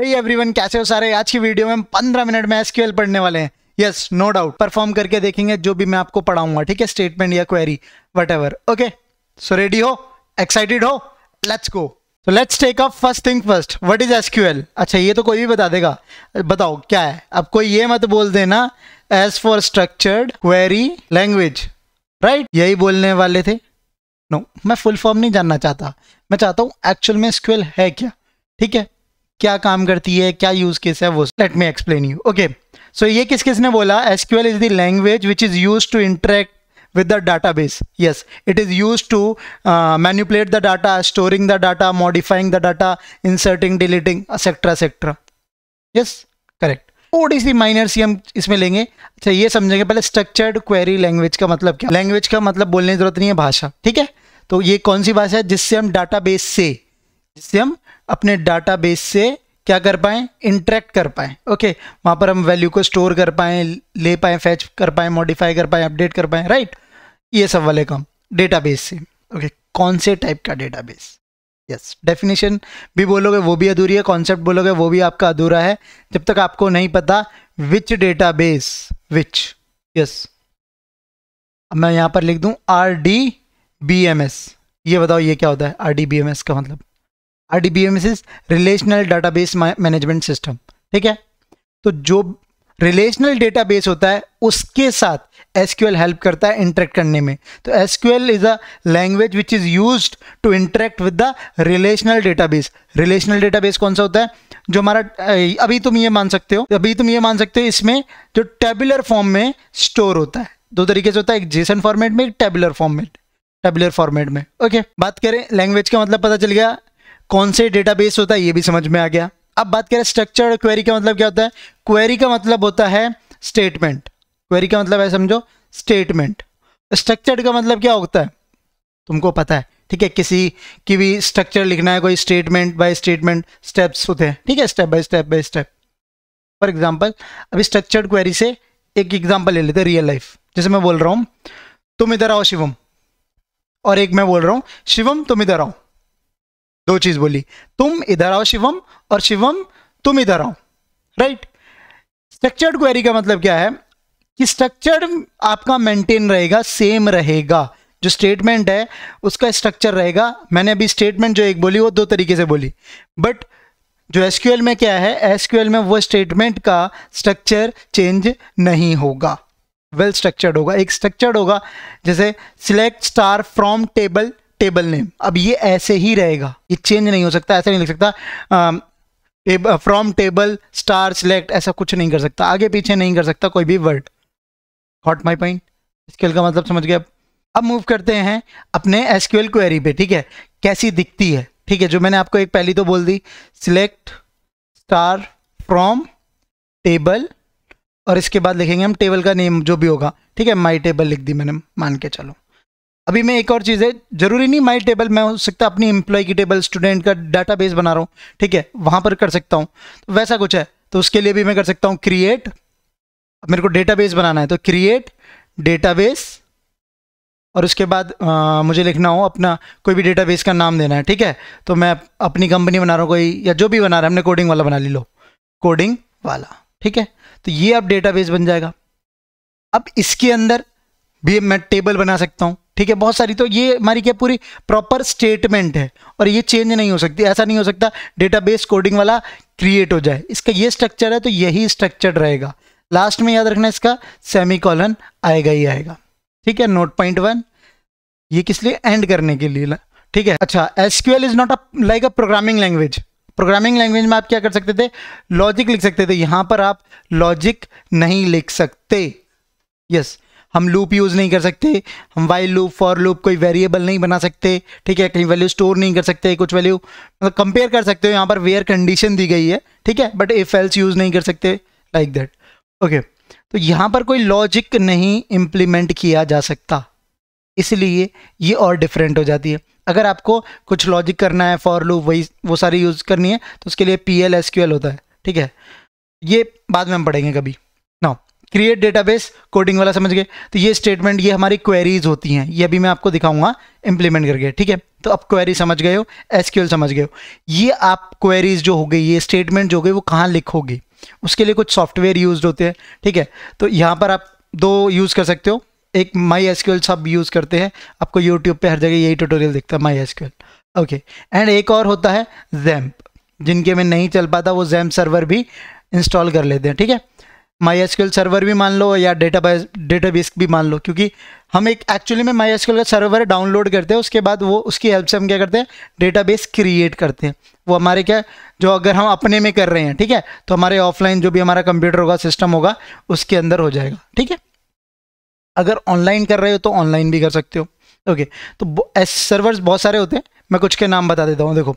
Hey everyone कैसे हो सारे आज की वीडियो में हम मिनट में एसक्यूएल पढ़ने वाले हैं यस नो डाउट परफॉर्म करके देखेंगे जो भी मैं आपको पढ़ाऊंगा ठीक है स्टेटमेंट या query what okay so ready हो एक्साइटेड हो लेट्स गो तो let's take up first thing first what is SQL अच्छा ये तो कोई भी बता देगा बताओ क्या है अब कोई ये मत बोल देना as for structured query language right यही बोलने वाले थे नो no, मैं फुल फॉर्म नहीं जानना चाहता मैं चाहता हूँ एक्चुअल में एसक्यूएल है क्या ठीक है क्या काम करती है क्या यूज़ केस है वो let me explain you okay so ये किस किस ने बोला S Q L is the language which is use to interact with the database yes it is use to manipulate the data storing the data modifying the data inserting deleting etc yes correct correct थोड़ी सी minor सी हम इसमें लेंगे अच्छा ये समझेंगे पहले structured query language का मतलब क्या लैंग्वेज का मतलब बोलने की जरूरत नहीं है भाषा ठीक है तो ये कौन सी भाषा है जिससे हम डाटा बेस से जिससे हम अपने डाटाबेस से क्या कर पाएँ इंटरेक्ट कर पाएँ ओके वहाँ पर हम वैल्यू को स्टोर कर पाएँ ले पाएँ फैच कर पाएँ मॉडिफाई कर पाएँ अपडेट कर पाएँ राइट ये सब वाले काम डेटाबेस से ओके कौन से टाइप का डेटाबेस यस डेफिनेशन भी बोलोगे वो भी अधूरी है कॉन्सेप्ट बोलोगे वो भी आपका अधूरा है जब तक आपको नहीं पता which database which yes अब मैं यहाँ पर लिख दूँ R D B M S ये बताओ ये क्या होता है R D B M S का मतलब R D B M S relational database management system ठीक है तो जो रिलेशनल डेटाबेस होता है उसके साथ एस हेल्प करता है इंटरेक्ट करने में तो S is a language which is use to interact with the relational database relational database कौन सा होता है जो हमारा अभी तुम ये मान सकते हो अभी तुम ये मान सकते हो इसमें जो टेबुलर फॉर्म में स्टोर होता है दो तरीके से होता है एक जेसन फॉर्मेट में एक टेबुलर फॉर्मेट टेबुलर फॉर्मेट में ओके बात करें लैंग्वेज का मतलब पता चल गया कौन से डेटाबेस होता है ये भी समझ में आ गया अब बात करें स्ट्रक्चर क्वेरी का मतलब क्या होता है क्वेरी का मतलब होता है स्टेटमेंट क्वेरी का मतलब है समझो स्टेटमेंट स्ट्रक्चर का मतलब क्या होता है तुमको पता है ठीक है किसी की भी स्ट्रक्चर लिखना है कोई स्टेटमेंट बाय स्टेटमेंट स्टेप्स होते हैं ठीक है step by step by step for example अभी स्ट्रक्चर्ड क्वेरी से एक एग्जाम्पल ले लेते हैं रियल लाइफ जैसे मैं बोल रहा हूँ तुम इधर आओ शिवम और एक मैं बोल रहा हूँ शिवम तुम इधर आओ दो चीज बोली तुम इधर आओ शिवम और शिवम तुम इधर आओ राइट स्ट्रक्चर्ड क्वेरी का मतलब क्या है कि स्ट्रक्चर आपका मेंटेन रहेगा सेम रहेगा जो स्टेटमेंट है उसका स्ट्रक्चर रहेगा मैंने अभी स्टेटमेंट जो एक बोली वो दो तरीके से बोली बट जो एसक्यूएल में क्या है एसक्यूएल में वो स्टेटमेंट का स्ट्रक्चर चेंज नहीं होगा वेल well स्ट्रक्चर्ड होगा एक स्ट्रक्चर्ड होगा जैसे select star from table table name अब ये ऐसे ही रहेगा ये चेंज नहीं हो सकता ऐसा नहीं लिख सकता फ्रॉम टेबल स्टार सिलेक्ट ऐसा कुछ नहीं कर सकता आगे पीछे नहीं कर सकता कोई भी word hot my point scale का मतलब समझ गया अब मूव करते हैं अपने एसक्यूएल क्वेरी पे ठीक है कैसी दिखती है ठीक है जो मैंने आपको एक पहली तो बोल दी सिलेक्ट स्टार फ्रॉम टेबल और इसके बाद लिखेंगे हम टेबल का नेम जो भी होगा ठीक है माई टेबल लिख दी मैंने मान के चलो अभी मैं एक और चीज़ है जरूरी नहीं माई टेबल मैं हो सकता अपनी एम्प्लॉय की टेबल स्टूडेंट का डाटा बेस बना रहा हूँ ठीक है वहाँ पर कर सकता हूँ तो वैसा कुछ है तो उसके लिए भी मैं कर सकता हूँ क्रिएट अब मेरे को डेटा बेस बनाना है तो क्रिएट डेटा बेस और उसके बाद आ, मुझे लिखना हो अपना कोई भी डेटा बेस का नाम देना है ठीक है तो मैं अपनी कंपनी बना रहा हूँ कोई या जो भी बना रहा है हमने कोडिंग वाला बना ली लो कोडिंग वाला ठीक है तो ये अब डेटा बेस बन जाएगा अब इसके अंदर भी मैं टेबल बना सकता हूँ ठीक है बहुत सारी तो ये हमारी क्या पूरी प्रॉपर स्टेटमेंट है और ये चेंज नहीं हो सकती ऐसा नहीं हो सकता डेटाबेस कोडिंग वाला क्रिएट हो जाए इसका ये स्ट्रक्चर है तो यही स्ट्रक्चर रहेगा लास्ट में याद रखना इसका सेमी कॉलन आएगा ही आएगा ठीक है नोट पॉइंट वन ये किस लिए एंड करने के लिए ठीक है अच्छा SQL is not a like a programming language programming language में आप क्या कर सकते थे लॉजिक लिख सकते थे यहां पर आप लॉजिक नहीं लिख सकते यस yes. हम लूप यूज़ नहीं कर सकते हम वाइल लूप फॉर लूप कोई वेरिएबल नहीं बना सकते ठीक है कहीं वैल्यू स्टोर नहीं कर सकते कुछ वैल्यू मतलब कंपेयर कर सकते हो यहाँ पर वेयर कंडीशन दी गई है ठीक है बट इफ एल्स यूज़ नहीं कर सकते लाइक दैट ओके तो यहाँ पर कोई लॉजिक नहीं इम्प्लीमेंट किया जा सकता इसलिए ये और डिफरेंट हो जाती है अगर आपको कुछ लॉजिक करना है फॉर लूप वही वो सारी यूज़ करनी है तो उसके लिए P L S Q L होता है ठीक है ये बाद में हम पढ़ेंगे कभी क्रिएट डेटाबेस कोडिंग वाला समझ गए तो ये स्टेटमेंट ये हमारी क्वेरीज होती हैं ये अभी मैं आपको दिखाऊंगा इंप्लीमेंट करके ठीक है तो अब क्वेरी समझ गए हो एसक्यूएल समझ गए हो ये आप क्वेरीज जो हो गई ये स्टेटमेंट जो हो गई वो कहाँ लिखोगे उसके लिए कुछ सॉफ्टवेयर यूज होते हैं ठीक है तो यहाँ पर आप दो यूज़ कर सकते हो एक माई एसक्यूएल सब यूज़ करते हैं आपको यूट्यूब पर हर जगह यही ट्यूटोरियल दिखता है माई एसक्यूएल ओके एंड एक और होता है जैम्प जिनके में नहीं चल पाता वो जैम्प सर्वर भी इंस्टॉल कर लेते हैं ठीक है माई एसक्यूएल सर्वर भी मान लो या डेटा बेस डेटा बेस भी मान लो क्योंकि हम एक एक्चुअली में माई क्यूल का सर्वर डाउनलोड करते हैं उसके बाद वो उसकी हेल्प से हम क्या करते हैं डेटा बेस क्रिएट करते हैं वो हमारे क्या जो अगर हम अपने में कर रहे हैं ठीक है तो हमारे ऑफलाइन जो भी हमारा कंप्यूटर होगा सिस्टम होगा उसके अंदर हो जाएगा ठीक है अगर ऑनलाइन कर रहे हो तो ऑनलाइन भी कर सकते हो ओके तो एस सर्वर्स बहुत सारे होते हैं मैं कुछ के नाम बता देता हूँ देखो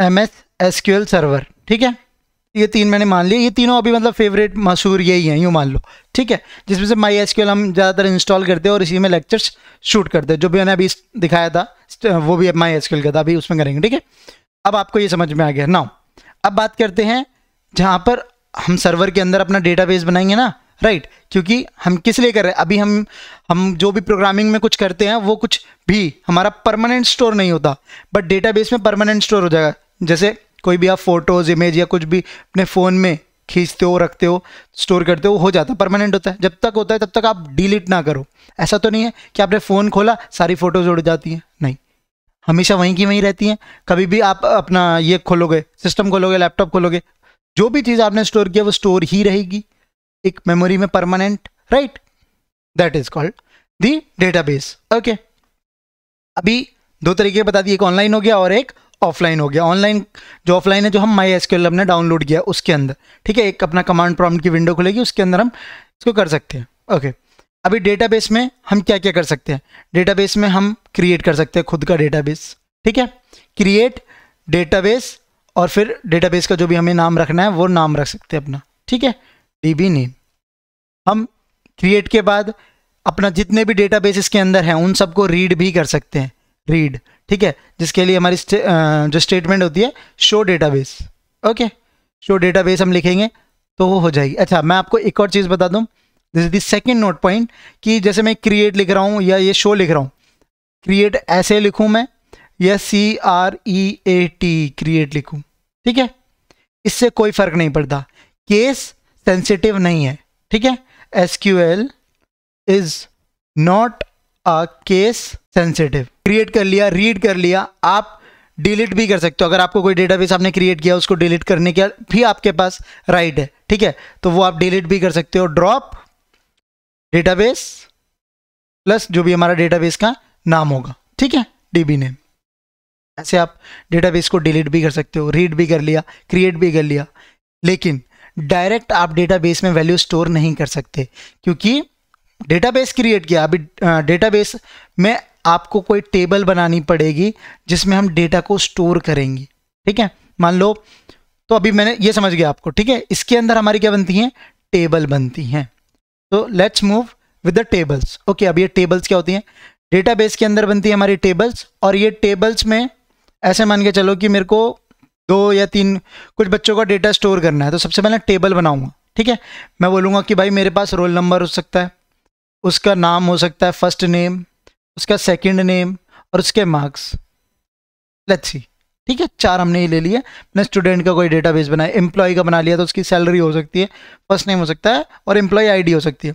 M S S Q L server ठीक है ये तीन मैंने मान लिया ये तीनों अभी मतलब फेवरेट मशहूर यही हैं यूँ मान लो ठीक है जिसमें से माई एस हम ज़्यादातर इंस्टॉल करते हैं और इसी में लेक्चर्स शूट करते हैं जो भी मैंने अभी दिखाया था वो भी माई एस का था अभी उसमें करेंगे ठीक है अब आपको ये समझ में आ गया ना अब बात करते हैं जहाँ पर हम सर्वर के अंदर अपना डेटाबेस बनाएंगे ना राइट right, क्योंकि हम किस लिए कर रहे हैं अभी हम हम जो भी प्रोग्रामिंग में कुछ करते हैं वो कुछ भी हमारा परमानेंट स्टोर नहीं होता बट डेटाबेस में परमानेंट स्टोर हो जाएगा जैसे कोई भी आप फोटोज़ इमेज या कुछ भी अपने फ़ोन में खींचते हो रखते हो स्टोर करते हो हो जाता है परमानेंट होता है जब तक होता है तब तक आप डिलीट ना करो ऐसा तो नहीं है कि आपने फ़ोन खोला सारी फ़ोटोज़ उड़ जाती हैं नहीं हमेशा वहीं की वहीं रहती हैं कभी भी आप अपना ये खोलोगे सिस्टम खोलोगे लैपटॉप खोलोगे जो भी चीज़ आपने स्टोर किया वो स्टोर ही रहेगी एक मेमोरी में permanent right that is called the database okay अभी दो तरीके बता दिए एक ऑनलाइन हो गया और एक ऑफलाइन हो गया ऑनलाइन जो ऑफलाइन है जो हम माई एसक्यूएल हमने डाउनलोड किया उसके अंदर ठीक है एक अपना कमांड प्रॉम्प्ट की विंडो खुलेगी उसके अंदर हम इसको कर सकते हैं ओके अभी डेटाबेस में हम क्या क्या कर सकते हैं डेटाबेस में हम क्रिएट कर सकते हैं खुद का डेटाबेस ठीक है क्रिएट डेटाबेस और फिर डेटाबेस का जो भी हमें नाम रखना है वो नाम रख सकते हैं अपना ठीक है डी नेम हम क्रिएट के बाद अपना जितने भी डेटा बेस इसके अंदर हैं उन सबको रीड भी कर सकते हैं रीड ठीक है जिसके लिए हमारी जो स्टेटमेंट होती है show database okay show database हम लिखेंगे तो वो हो जाएगी अच्छा मैं आपको एक और चीज़ बता दूँ this is the second note point कि जैसे मैं क्रिएट लिख रहा हूँ या ये शो लिख रहा हूँ क्रिएट ऐसे लिखूँ मैं या C R E A T create लिखूँ ठीक है इससे कोई फ़र्क नहीं पड़ता केस सेंसिटिव नहीं है ठीक है S Q L is not a case sensitive create कर लिया रीड कर लिया आप डिलीट भी कर सकते हो अगर आपको कोई डेटाबेस आपने क्रिएट किया उसको डिलीट करने का भी आपके पास राइट है ठीक है तो वो आप डिलीट भी कर सकते हो ड्रॉप डेटाबेस प्लस जो भी हमारा डेटाबेस का नाम होगा ठीक है डीबी नेम ऐसे आप डेटाबेस को डिलीट भी कर सकते हो रीड भी कर लिया क्रिएट भी कर लिया लेकिन डायरेक्ट आप डेटाबेस में वैल्यू स्टोर नहीं कर सकते क्योंकि डेटाबेस क्रिएट किया अभी डेटाबेस में आपको कोई टेबल बनानी पड़ेगी जिसमें हम डेटा को स्टोर करेंगे ठीक है मान लो तो अभी मैंने ये समझ गया आपको ठीक है इसके अंदर हमारी क्या बनती हैं टेबल बनती हैं तो let's move with the tables okay अब ये टेबल्स क्या होती हैं डेटाबेस के अंदर बनती है हमारी टेबल्स और ये टेबल्स में ऐसे मान के चलो कि मेरे को दो या तीन कुछ बच्चों का डेटा स्टोर करना है तो सबसे पहले टेबल बनाऊंगा ठीक है मैं बोलूँगा कि भाई मेरे पास रोल नंबर हो सकता है उसका नाम हो सकता है फर्स्ट नेम उसका सेकंड नेम और उसके मार्क्स लेट्स सी ठीक है चार हमने ही ले लिए मैंने स्टूडेंट का कोई डेटाबेस बनाया एम्प्लॉय का बना लिया तो उसकी सैलरी हो सकती है फर्स्ट नेम हो सकता है और एम्प्लॉय आईडी हो सकती है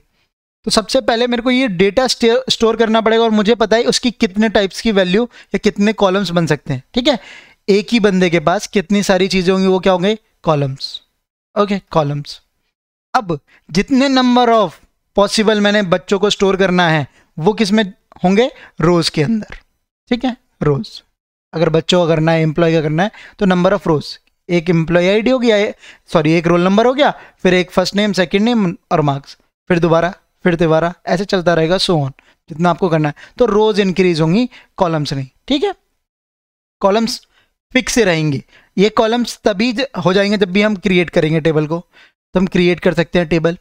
तो सबसे पहले मेरे को ये डेटा स्टोर करना पड़ेगा और मुझे पता है उसकी कितने टाइप्स की वैल्यू या कितने कॉलम्स बन सकते हैं ठीक है एक ही बंदे के पास कितनी सारी चीज़ें होंगी वो क्या होंगे कॉलम्स ओके कॉलम्स अब जितने नंबर ऑफ पॉसिबल मैंने बच्चों को स्टोर करना है वो किस में होंगे रोज के अंदर ठीक है रोज अगर बच्चों का करना है एम्प्लॉय का करना है तो नंबर ऑफ रोज एक एम्प्लॉय आई हो गया सॉरी एक रोल नंबर हो गया फिर एक फर्स्ट नेम सेकेंड नेम और मार्क्स फिर दोबारा फिर दोबारा ऐसे चलता रहेगा सो ऑन जितना आपको करना है तो रोज इंक्रीज होंगी कॉलम्स नहीं ठीक है कॉलम्स फिक्स से रहेंगे ये कॉलम्स तभी हो जाएंगे जब भी हम क्रिएट करेंगे टेबल को तो हम क्रिएट कर सकते हैं टेबल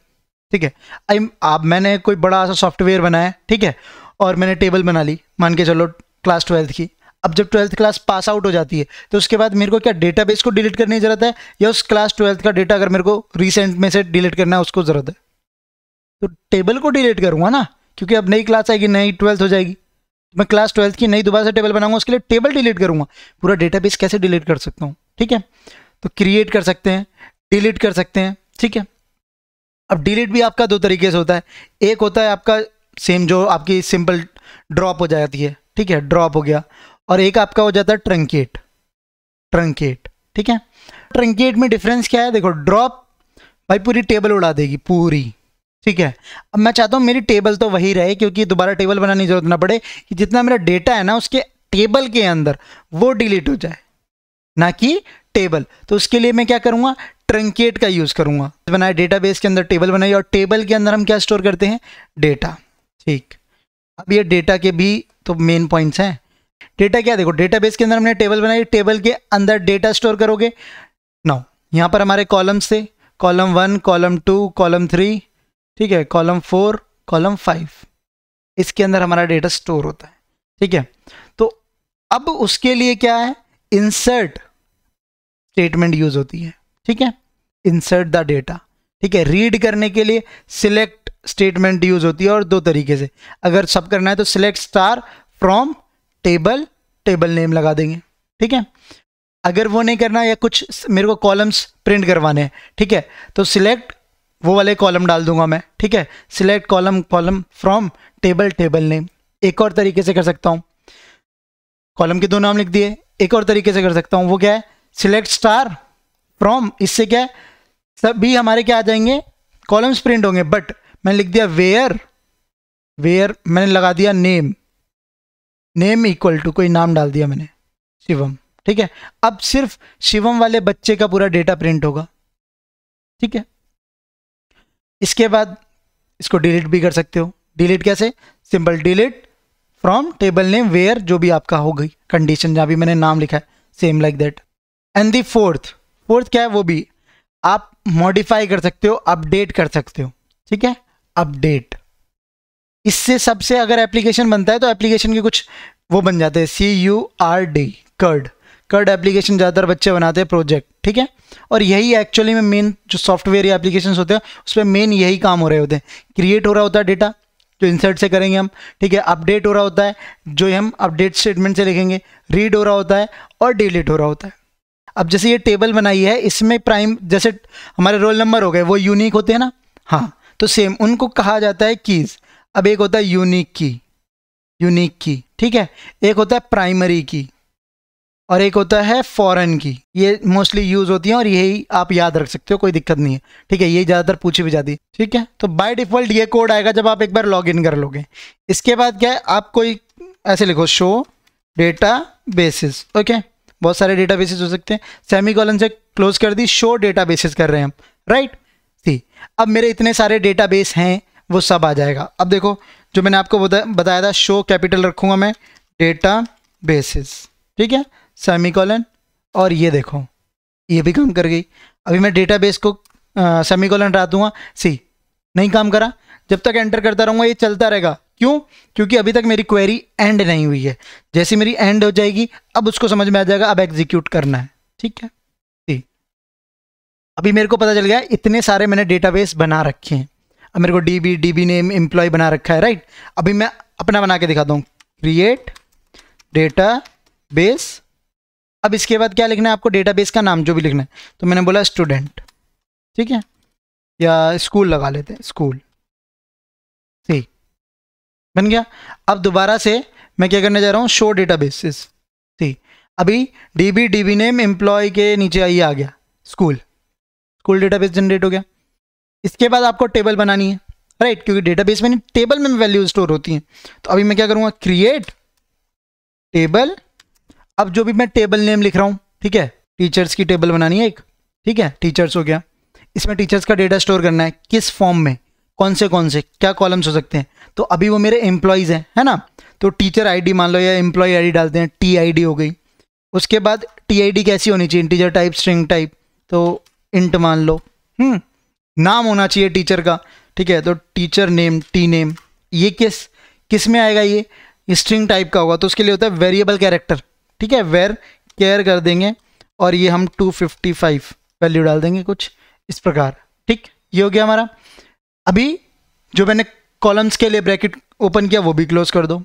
ठीक है आप मैंने कोई बड़ा सा सॉफ्टवेयर बनाया ठीक है और मैंने टेबल बना ली मान के चलो क्लास ट्वेल्थ की अब जब ट्वेल्थ क्लास पास आउट हो जाती है तो उसके बाद मेरे को क्या डेटाबेस को डिलीट करने की ज़रूरत है या उस क्लास ट्वेल्थ का डेटा अगर मेरे को रिसेंट में से डिलीट करना है उसको ज़रूरत है तो टेबल को डिलीट करूँगा ना क्योंकि अब नई क्लास आएगी नई ट्वेल्थ हो जाएगी तो मैं क्लास ट्वेल्थ की नई दोबारा से टेबल बनाऊंगा उसके लिए टेबल डिलीट करूँगा पूरा बेस कैसे डिलीट कर सकता हूँ ठीक है तो क्रिएट कर सकते हैं डिलीट कर सकते हैं ठीक है अब डिलीट भी आपका दो तरीके से होता है एक होता है आपका सेम जो आपकी सिंपल ड्रॉप हो जाती है ठीक है ड्रॉप हो गया और एक आपका हो जाता है ट्रंकेट ट्रंकेट ठीक है ट्रंकेट में डिफरेंस क्या है देखो ड्रॉप भाई पूरी टेबल उड़ा देगी पूरी ठीक है अब मैं चाहता हूँ मेरी टेबल तो वही रहे क्योंकि दोबारा टेबल बनाने की जरूरत ना पड़े कि जितना मेरा डेटा है ना उसके टेबल के अंदर वो डिलीट हो जाए ना कि टेबल तो उसके लिए मैं क्या करूँगा ट्रंकेट का यूज़ करूँगा डेटा तो डेटाबेस के अंदर टेबल बनाई और टेबल के अंदर हम क्या स्टोर करते हैं डेटा ठीक अब ये डेटा के भी तो मेन पॉइंट्स हैं डेटा क्या देखो डेटाबेस के अंदर हमने टेबल बनाई टेबल के अंदर डेटा स्टोर करोगे नौ यहाँ पर हमारे कॉलम्स थे column one column two column three ठीक है कॉलम फोर कॉलम फाइव इसके अंदर हमारा डेटा स्टोर होता है ठीक है तो अब उसके लिए क्या है इंसर्ट स्टेटमेंट यूज होती है ठीक है इंसर्ट द डेटा ठीक है रीड करने के लिए सिलेक्ट स्टेटमेंट यूज़ होती है और दो तरीके से अगर सब करना है तो select star from table table name लगा देंगे ठीक है अगर वो नहीं करना या कुछ मेरे को कॉलम्स प्रिंट करवाने हैं ठीक है तो सिलेक्ट वो वाले कॉलम डाल दूंगा मैं ठीक है select column column from table table name एक और तरीके से कर सकता हूँ कॉलम के दो नाम लिख दिए एक और तरीके से कर सकता हूँ वो क्या है सिलेक्ट स्टार फ्रॉम इससे क्या है सब भी हमारे क्या आ जाएंगे कॉलम्स प्रिंट होंगे बट मैंने लिख दिया वेयर वेयर मैंने लगा दिया नेम नेम इक्वल टू कोई नाम डाल दिया मैंने शिवम ठीक है अब सिर्फ शिवम वाले बच्चे का पूरा डेटा प्रिंट होगा ठीक है इसके बाद इसको डिलीट भी कर सकते हो डिलीट कैसे simple delete from table name where जो भी आपका हो गई कंडीशन जहां भी मैंने नाम लिखा है same like that and the fourth fourth क्या है वो भी आप मॉडिफाई कर सकते हो अपडेट कर सकते हो ठीक है अपडेट इससे सबसे अगर एप्लीकेशन बनता है तो एप्लीकेशन के कुछ वो बन जाते हैं C U R D CRUD CRUD application ज़्यादातर बच्चे बनाते हैं प्रोजेक्ट ठीक है और यही एक्चुअली में मेन जो सॉफ्टवेयर या एप्लीकेशन होते हैं उस पर मेन यही काम हो रहे होते हैं क्रिएट हो रहा होता है डेटा जो इंसर्ट से करेंगे हम ठीक है अपडेट हो रहा होता है जो हम अपडेट स्टेटमेंट से लिखेंगे रीड हो रहा होता है और डिलीट हो रहा होता है अब जैसे ये टेबल बनाई है इसमें प्राइम जैसे हमारे रोल नंबर हो गए वो यूनिक होते हैं ना हाँ तो सेम उनको कहा जाता है कीज़ अब एक होता है यूनिक की यूनिक की ठीक है एक होता है प्राइमरी की और एक होता है फॉरेन की ये मोस्टली यूज़ होती है और यही आप याद रख सकते हो कोई दिक्कत नहीं है ठीक है ये ज़्यादातर पूछी भी जाती है ठीक है तो बाय डिफ़ॉल्ट ये कोड आएगा जब आप एक बार लॉग इन कर लोगे इसके बाद क्या है आप कोई ऐसे लिखो शो डेटा बेसिस ओके बहुत सारे डेटा बेसिस हो सकते हैं सेमी कॉलन से क्लोज कर दी शो डेटा बेसिस कर रहे हैं हम राइट थी अब मेरे इतने सारे डेटाबेस हैं वो सब आ जाएगा अब देखो जो मैंने आपको बताया था शो कैपिटल रखूंगा मैं डेटा बेसिस ठीक है सेमी और ये देखो ये भी काम कर गई अभी मैं डेटा बेस को सेमी कॉलन दूंगा सी नहीं काम करा जब तक एंटर करता रहूँगा ये चलता रहेगा क्यों क्योंकि अभी तक मेरी क्वेरी एंड नहीं हुई है जैसी मेरी एंड हो जाएगी अब उसको समझ में आ जाएगा अब एग्जीक्यूट करना है ठीक है अभी मेरे को पता चल गया इतने सारे मैंने डेटाबेस बना रखे हैं अब मेरे को D B D B name employee बना रखा है राइट अभी मैं अपना बना के दिखाता हूँ क्रिएट डेटा बेस अब इसके बाद क्या लिखना है आपको डेटा बेस का नाम जो भी लिखना है तो मैंने बोला स्टूडेंट ठीक है या स्कूल लगा लेते हैं स्कूल ठीक बन गया अब दोबारा से मैं क्या करने जा रहा हूँ शो डेटा बेसिस ठीक अभी D B D B name employee के नीचे आइए आ गया स्कूल कुल डेटाबेस जनरेट हो गया इसके बाद आपको टेबल बनानी है राइट क्योंकि डेटाबेस में नहीं टेबल में वैल्यू स्टोर होती है तो अभी मैं क्या करूँगा क्रिएट टेबल अब जो भी मैं टेबल नेम लिख रहा हूँ ठीक है टीचर्स की टेबल बनानी है एक ठीक है टीचर्स हो गया इसमें टीचर्स का डेटा स्टोर करना है किस फॉर्म में कौन से कौन से क्या कॉलम्स हो सकते हैं तो अभी वो मेरे एम्प्लॉयज़ हैं है ना तो टीचर आईडी मान लो या एम्प्लॉय आईडी डालते हैं टीआईडी हो गई उसके बाद टीआईडी कैसी होनी चाहिए इंटीजर टाइप स्ट्रिंग टाइप तो इंट मान लो हम्म नाम होना चाहिए टीचर का ठीक है तो टीचर नेम टी नेम ये किस किस में आएगा ये स्ट्रिंग टाइप का होगा तो उसके लिए होता है वेरिएबल कैरेक्टर ठीक है वेर केयर कर देंगे और ये हम 255 वैल्यू डाल देंगे कुछ इस प्रकार ठीक ये हो गया हमारा अभी जो मैंने कॉलम्स के लिए ब्रैकेट ओपन किया वो भी क्लोज कर दो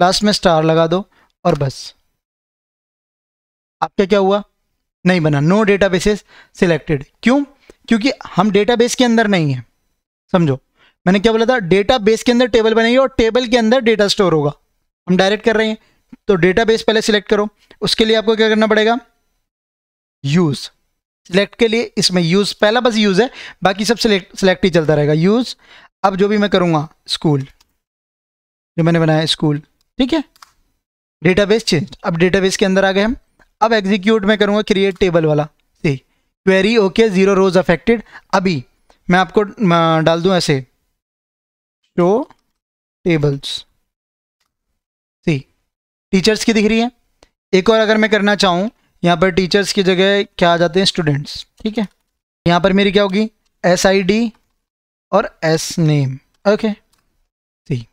लास्ट में स्टार लगा दो और बस आपका क्या हुआ नहीं बना नो डेटा बेसेस सिलेक्टेड क्यों क्योंकि हम डेटा बेस के अंदर नहीं है समझो मैंने क्या बोला था डेटा बेस के अंदर टेबल बनेगी और टेबल के अंदर डेटा स्टोर होगा हम डायरेक्ट कर रहे हैं तो डेटा बेस पहले सिलेक्ट करो उसके लिए आपको क्या करना पड़ेगा यूज सिलेक्ट के लिए इसमें यूज पहला बस यूज है बाकी सब सिलेक्ट सिलेक्ट ही चलता रहेगा यूज अब जो भी मैं करूंगा स्कूल जो मैंने बनाया स्कूल ठीक है डेटाबेस चेंज अब डेटाबेस के अंदर आ गए हम अब एग्जीक्यूट मैं करूँगा क्रिएट टेबल वाला सी query okay zero rows affected अभी मैं आपको डाल दूँ ऐसे शो टेबल्स सी टीचर्स की दिख रही है एक और अगर मैं करना चाहूँ यहाँ पर टीचर्स की जगह क्या आ जाते हैं स्टूडेंट्स ठीक है यहाँ पर मेरी क्या होगी एस आई डी और एस नेम ओके ठीक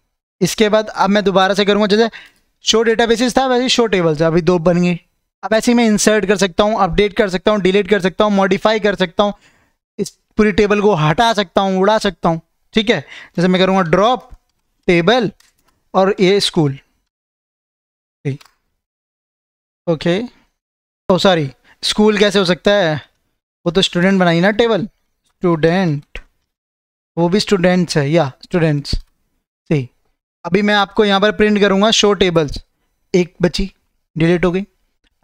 इसके बाद अब मैं दोबारा से करूँगा जैसे शो डेटाबेसिस था वैसे शो टेबल्स अभी दो बन गई अब ऐसे मैं इंसर्ट कर सकता हूँ अपडेट कर सकता हूँ डिलीट कर सकता हूँ मॉडिफाई कर सकता हूँ इस पूरी टेबल को हटा सकता हूँ उड़ा सकता हूँ ठीक है जैसे मैं करूँगा ड्रॉप टेबल और a school okay oh sorry school कैसे हो सकता है वो तो स्टूडेंट बनाई ना टेबल स्टूडेंट वो भी स्टूडेंट्स है या स्टूडेंट्स सही अभी मैं आपको यहाँ पर प्रिंट करूँगा शो टेबल्स एक बची डिलीट हो गई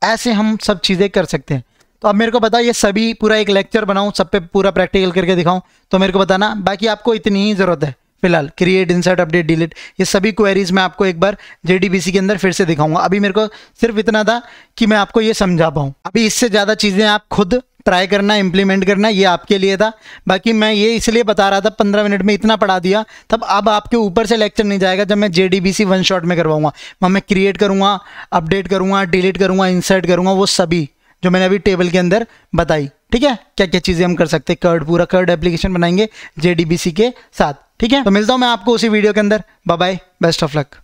ऐसे हम सब चीज़ें कर सकते हैं तो अब मेरे को बता ये सभी पूरा एक लेक्चर बनाऊँ सब पे पूरा प्रैक्टिकल करके दिखाऊँ तो मेरे को बताना बाकी आपको इतनी ही ज़रूरत है फिलहाल क्रिएट इंसर्ट अपडेट डिलीट ये सभी क्वेरीज मैं आपको एक बार जे के अंदर फिर से दिखाऊंगा अभी मेरे को सिर्फ इतना था कि मैं आपको ये समझा पाऊँ अभी इससे ज़्यादा चीज़ें आप खुद ट्राई करना इम्प्लीमेंट करना ये आपके लिए था बाकी मैं ये इसलिए बता रहा था पंद्रह मिनट में इतना पढ़ा दिया तब अब आपके ऊपर से लेक्चर नहीं जाएगा जब मैं J D B C one shot में करवाऊंगा वह मैं क्रिएट करूँगा अपडेट करूँगा डिलीट करूँगा इंसर्ट करूँगा वो सभी जो मैंने अभी टेबल के अंदर बताई ठीक है क्या क्या चीज़ें हम कर सकते हैं कर्ड पूरा कर्ड एप्लीकेशन बनाएंगे जे के साथ ठीक है तो मिलता हूँ मैं आपको उसी वीडियो के अंदर बाय बेस्ट ऑफ लक